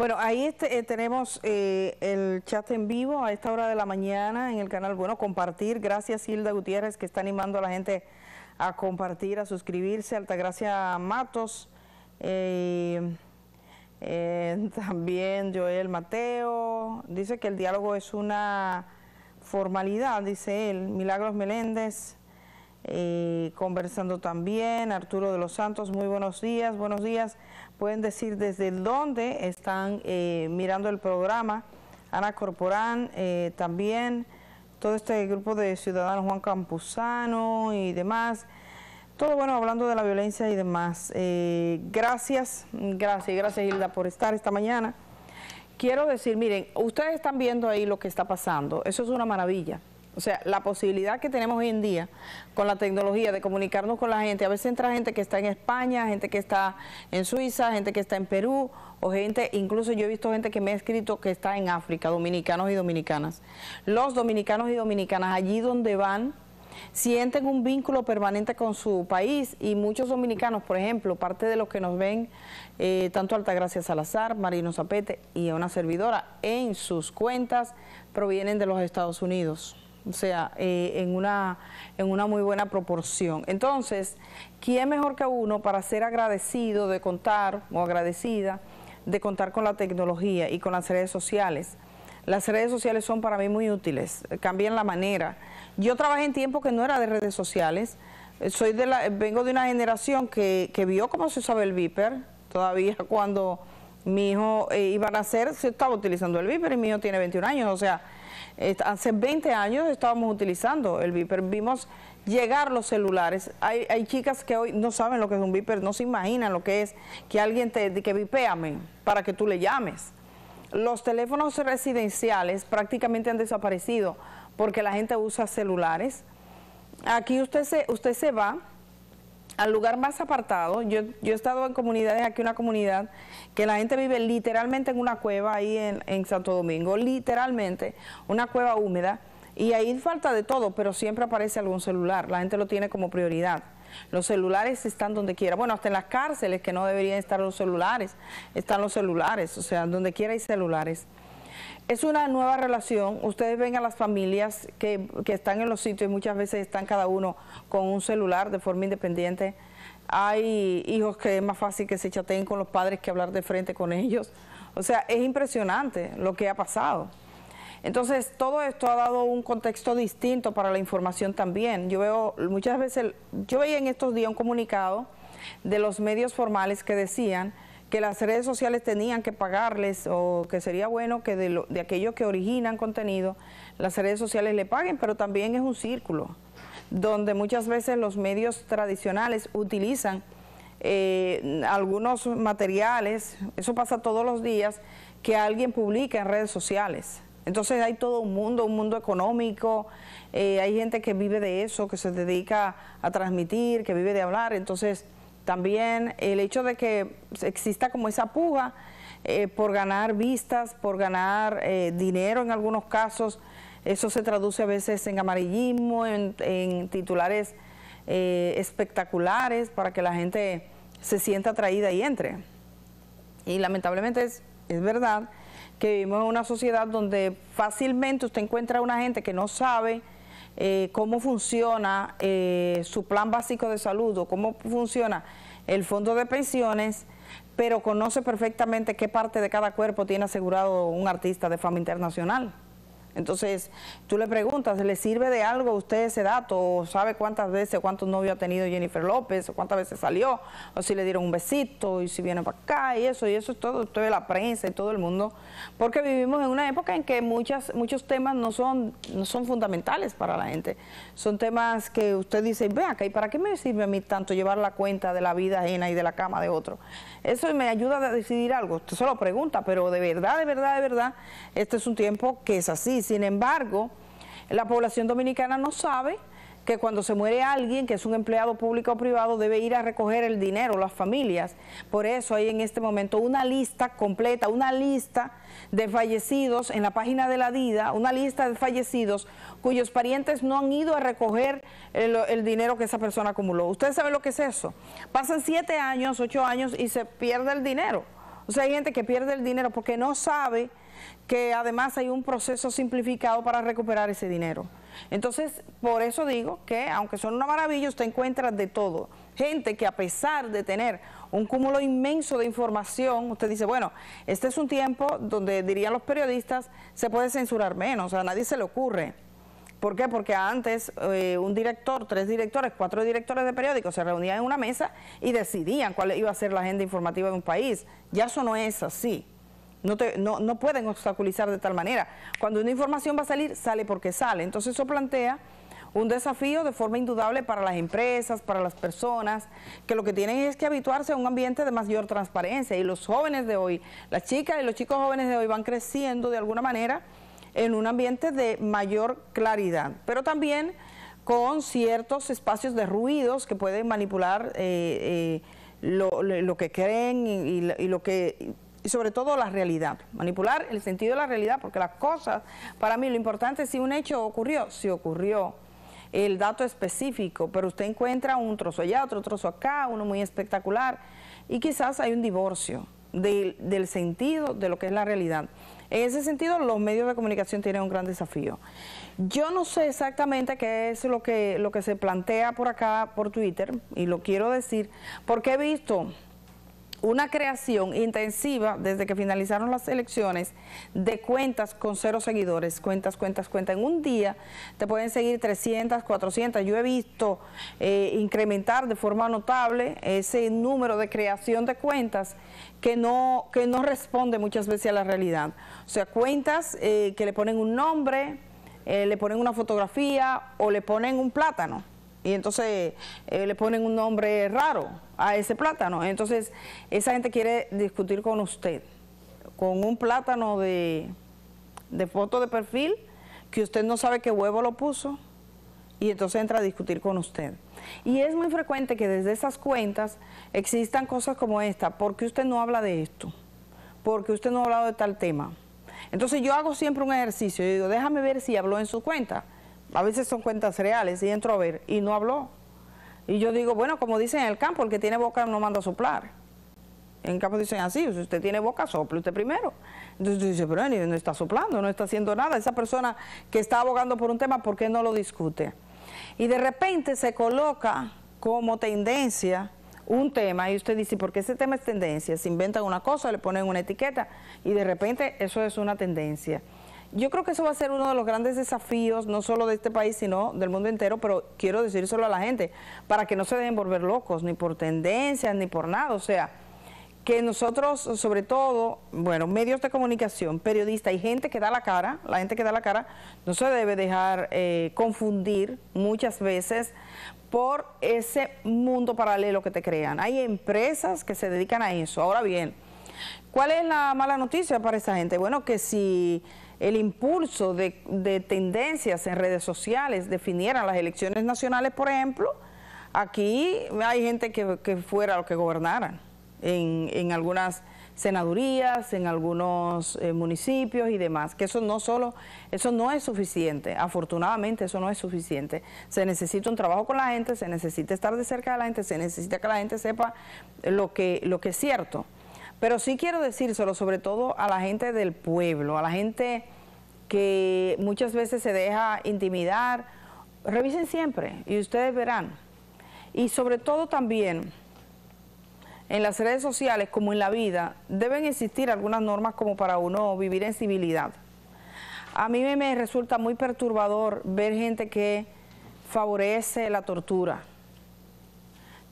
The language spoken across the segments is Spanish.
Bueno, ahí este, eh, tenemos eh, el chat en vivo a esta hora de la mañana en el canal. Bueno, compartir. Gracias Hilda Gutiérrez que está animando a la gente a compartir, a suscribirse. Altagracia Matos. Eh, también Joel Mateo. Dice que el diálogo es una formalidad, dice él. Milagros Meléndez. Eh, conversando también, Arturo de los Santos, muy buenos días, buenos días. Pueden decir desde dónde están eh, mirando el programa. Ana Corporán eh, también, todo este grupo de ciudadanos, Juan Campuzano y demás. Todo bueno, hablando de la violencia y demás. Eh, gracias, gracias, gracias Hilda por estar esta mañana. Quiero decir, miren, ustedes están viendo ahí lo que está pasando. Eso es una maravilla o sea, la posibilidad que tenemos hoy en día con la tecnología de comunicarnos con la gente, a veces entra gente que está en España, gente que está en Suiza, gente que está en Perú, o gente, incluso yo he visto gente que me ha escrito que está en África, dominicanos y dominicanas. Los dominicanos y dominicanas, allí donde van, sienten un vínculo permanente con su país y muchos dominicanos, por ejemplo, parte de los que nos ven, eh, tanto Altagracia Salazar, Marino Zapete y una servidora, en sus cuentas provienen de los Estados Unidos o sea, eh, en, una, en una muy buena proporción. Entonces, ¿quién mejor que uno para ser agradecido de contar o agradecida de contar con la tecnología y con las redes sociales? Las redes sociales son para mí muy útiles, eh, cambian la manera. Yo trabajé en tiempo que no era de redes sociales, eh, soy de la, vengo de una generación que, que vio cómo se usaba el Viper, todavía cuando mi hijo eh, iba a nacer, se estaba utilizando el viper y mi hijo tiene 21 años, o sea, hace 20 años estábamos utilizando el viper. Vimos llegar los celulares. Hay, chicas que hoy no saben lo que es un viper, no se imaginan lo que es que alguien te que vipeame para que tú le llames. Los teléfonos residenciales prácticamente han desaparecido porque la gente usa celulares. Aquí usted se, usted se va al lugar más apartado. Yo, yo he estado en comunidades, aquí una comunidad que la gente vive literalmente en una cueva ahí en, en Santo Domingo, literalmente, una cueva húmeda. Y ahí falta de todo, pero siempre aparece algún celular. La gente lo tiene como prioridad. Los celulares están donde quiera. Bueno, hasta en las cárceles, que no deberían estar los celulares, están los celulares. O sea, donde quiera hay celulares. Es una nueva relación. Ustedes ven a las familias que, están en los sitios y muchas veces están cada uno con un celular de forma independiente. Hay hijos que es más fácil que se chateen con los padres que hablar de frente con ellos. O sea, es impresionante lo que ha pasado. Entonces, todo esto ha dado un contexto distinto para la información también. Yo veo muchas veces, yo veía en estos días un comunicado de los medios formales que decían que las redes sociales tenían que pagarles o que sería bueno que de, de aquellos que originan contenido, las redes sociales le paguen, pero también es un círculo donde muchas veces los medios tradicionales utilizan eh, algunos materiales, eso pasa todos los días, que alguien publica en redes sociales. Entonces hay todo un mundo, un mundo económico, eh, hay gente que vive de eso, que se dedica a transmitir, que vive de hablar, entonces... También el hecho de que exista como esa puja eh, por ganar vistas, por ganar eh, dinero en algunos casos, eso se traduce a veces en amarillismo, en, titulares eh, espectaculares para que la gente se sienta atraída y entre. Y lamentablemente es, es verdad que vivimos en una sociedad donde fácilmente usted encuentra a una gente que no sabe eh, cómo funciona eh, su plan básico de salud o cómo funciona el fondo de pensiones, pero conoce perfectamente qué parte de cada cuerpo tiene asegurado un artista de fama internacional. Entonces, tú le preguntas, ¿le sirve de algo a usted ese dato? ¿Sabe cuántas veces, cuántos novios ha tenido Jennifer López? ¿O cuántas veces salió? ¿O si le dieron un besito? ¿Y si viene para acá? Y eso, y eso es todo, todo la prensa y todo el mundo. Porque vivimos en una época en que muchas, muchos temas no son, no son fundamentales para la gente. Son temas que usted dice, ve acá, ¿y para qué me sirve a mí tanto llevar la cuenta de la vida ajena y de la cama de otro? Eso me ayuda a decidir algo. Usted solo pregunta, pero de verdad, de verdad, de verdad, este es un tiempo que es así y sin embargo la población dominicana no sabe que cuando se muere alguien, que es un empleado público o privado, debe ir a recoger el dinero, las familias. Por eso hay en este momento una lista completa, una lista de fallecidos en la página de la DIDA, una lista de fallecidos cuyos parientes no han ido a recoger el, dinero que esa persona acumuló. ¿Ustedes saben lo que es eso? Pasan siete años, ocho años y se pierde el dinero. O sea, hay gente que pierde el dinero porque no sabe que además hay un proceso simplificado para recuperar ese dinero. Entonces, por eso digo que, aunque son una maravilla, usted encuentra de todo. Gente que a pesar de tener un cúmulo inmenso de información, usted dice, bueno, este es un tiempo donde, dirían los periodistas, se puede censurar menos, a nadie se le ocurre. ¿Por qué? Porque antes eh, un director, tres directores, cuatro directores de periódicos se reunían en una mesa y decidían cuál iba a ser la agenda informativa de un país. Ya eso no es así. No, te, no, no, pueden obstaculizar de tal manera. Cuando una información va a salir, sale porque sale. Entonces eso plantea un desafío de forma indudable para las empresas, para las personas, que lo que tienen es que habituarse a un ambiente de mayor transparencia. Y los jóvenes de hoy, las chicas y los chicos jóvenes de hoy van creciendo de alguna manera en un ambiente de mayor claridad. Pero también con ciertos espacios de ruidos que pueden manipular eh, eh, lo, que creen y lo que y sobre todo la realidad. Manipular el sentido de la realidad, porque las cosas, para mí lo importante es si un hecho ocurrió, si ocurrió el dato específico, pero usted encuentra un trozo allá, otro trozo acá, uno muy espectacular, y quizás hay un divorcio del, del sentido de lo que es la realidad. En ese sentido, los medios de comunicación tienen un gran desafío. Yo no sé exactamente qué es lo que, lo que se plantea por acá, por Twitter, y lo quiero decir, porque he visto una creación intensiva desde que finalizaron las elecciones de cuentas con cero seguidores, cuentas, cuentas, cuentas. En un día te pueden seguir 300, 400. Yo he visto eh, incrementar de forma notable ese número de creación de cuentas que no, que no responde muchas veces a la realidad. O sea, cuentas eh, que le ponen un nombre, eh, le ponen una fotografía o le ponen un plátano y entonces eh, le ponen un nombre raro a ese plátano. Entonces, esa gente quiere discutir con usted, con un plátano de, de foto de perfil que usted no sabe qué huevo lo puso y entonces entra a discutir con usted. Y es muy frecuente que desde esas cuentas existan cosas como esta, ¿por qué usted no habla de esto? porque usted no ha hablado de tal tema? Entonces yo hago siempre un ejercicio, yo digo, déjame ver si habló en su cuenta a veces son cuentas reales, y entro a ver, y no habló. Y yo digo, bueno, como dicen en el campo, el que tiene boca no manda a soplar. En el campo dicen así, ah, si usted tiene boca, sople usted primero. Entonces dice, pero no está soplando, no está haciendo nada. Esa persona que está abogando por un tema, ¿por qué no lo discute? Y de repente se coloca como tendencia un tema y usted dice, ¿por qué ese tema es tendencia? Se inventan una cosa, le ponen una etiqueta y de repente eso es una tendencia. Yo creo que eso va a ser uno de los grandes desafíos, no solo de este país, sino del mundo entero, pero quiero decir decírselo a la gente, para que no se dejen volver locos, ni por tendencias, ni por nada, o sea que nosotros, sobre todo, bueno, medios de comunicación, periodistas y gente que da la cara, la gente que da la cara, no se debe dejar eh, confundir muchas veces por ese mundo paralelo que te crean. Hay empresas que se dedican a eso. Ahora bien, ¿cuál es la mala noticia para esa gente? Bueno, que si el impulso de, tendencias en redes sociales definieran las elecciones nacionales, por ejemplo, aquí hay gente que, fuera lo que gobernara en, algunas senadurías, en algunos eh, municipios y demás, que eso no solo, eso no es suficiente, afortunadamente eso no es suficiente, se necesita un trabajo con la gente, se necesita estar de cerca de la gente, se necesita que la gente sepa lo que, lo que es cierto. Pero sí quiero decírselo sobre todo a la gente del pueblo, a la gente que muchas veces se deja intimidar. Revisen siempre y ustedes verán. Y sobre todo también en las redes sociales como en la vida deben existir algunas normas como para uno vivir en civilidad. A mí me resulta muy perturbador ver gente que favorece la tortura,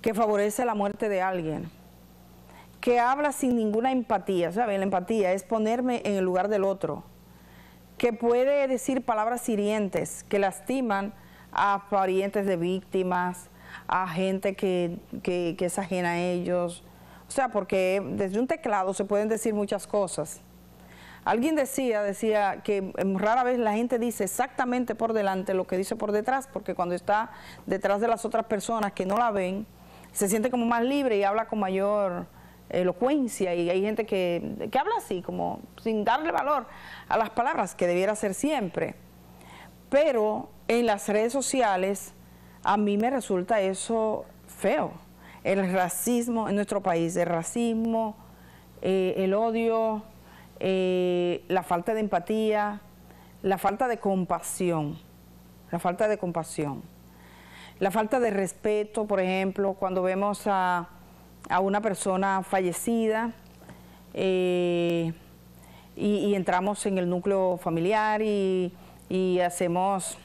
que favorece la muerte de alguien que habla sin ninguna empatía, sea, La empatía es ponerme en el lugar del otro, que puede decir palabras hirientes que lastiman a parientes de víctimas, a gente que, que, que es ajena a ellos. O sea, porque desde un teclado se pueden decir muchas cosas. Alguien decía, decía que em, rara vez la gente dice exactamente por delante lo que dice por detrás, porque cuando está detrás de las otras personas que no la ven, se siente como más libre y habla con mayor elocuencia y hay gente que, habla así, como sin darle valor a las palabras, que debiera ser siempre. Pero en las redes sociales a mí me resulta eso feo. El racismo en nuestro país, el racismo, eh, el odio, eh, la falta de empatía, la falta de compasión, la falta de compasión. La falta de respeto, por ejemplo, cuando vemos a a una persona fallecida eh, y, entramos en el núcleo familiar y, hacemos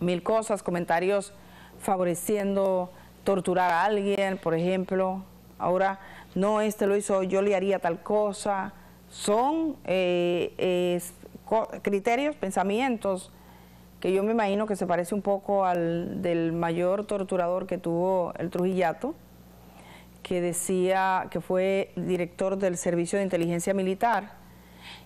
mil cosas, comentarios favoreciendo torturar a alguien, por ejemplo. Ahora, no, este lo hizo, yo le haría tal cosa. Son eh, criterios, pensamientos, que yo me imagino que se parece un poco al del mayor torturador que tuvo el Trujillato, que decía que fue director del Servicio de Inteligencia Militar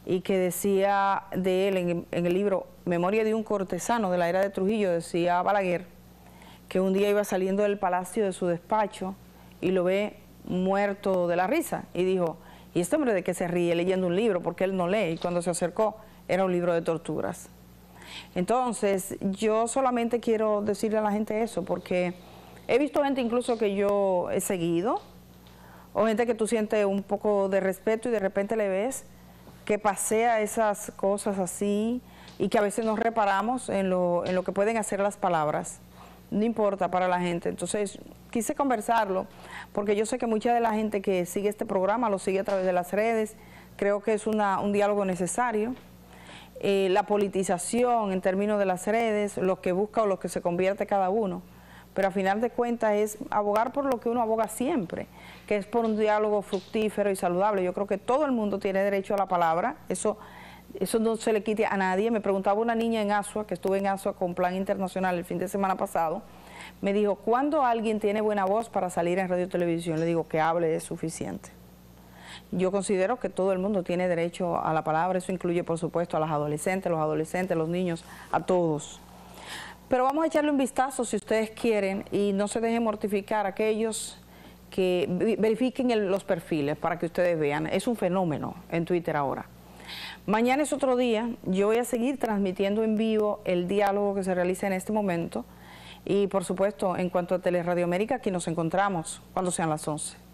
y que decía de él en, el libro Memoria de un cortesano de la era de Trujillo, decía Balaguer, que un día iba saliendo del palacio de su despacho y lo ve muerto de la risa y dijo, ¿y este hombre de qué se ríe leyendo un libro? Porque él no lee y cuando se acercó era un libro de torturas. Entonces, yo solamente quiero decirle a la gente eso porque He visto gente incluso que yo he seguido, o gente que tú sientes un poco de respeto y de repente le ves que pasea esas cosas así y que a veces nos reparamos en lo, en lo que pueden hacer las palabras. No importa para la gente. Entonces, quise conversarlo porque yo sé que mucha de la gente que sigue este programa lo sigue a través de las redes. Creo que es una, un diálogo necesario. Eh, la politización en términos de las redes, lo que busca o lo que se convierte cada uno pero a final de cuentas es abogar por lo que uno aboga siempre, que es por un diálogo fructífero y saludable. Yo creo que todo el mundo tiene derecho a la palabra, eso, eso no se le quite a nadie. Me preguntaba una niña en Asua, que estuve en Asua con Plan Internacional el fin de semana pasado, me dijo, ¿cuándo alguien tiene buena voz para salir en radio y televisión? Le digo, que hable es suficiente. Yo considero que todo el mundo tiene derecho a la palabra, eso incluye por supuesto a las adolescentes, los adolescentes, los niños, a todos. Pero vamos a echarle un vistazo si ustedes quieren y no se dejen mortificar aquellos que verifiquen los perfiles para que ustedes vean. Es un fenómeno en Twitter ahora. Mañana es otro día. Yo voy a seguir transmitiendo en vivo el diálogo que se realiza en este momento. Y por supuesto, en cuanto a Teleradio América, aquí nos encontramos cuando sean las 11.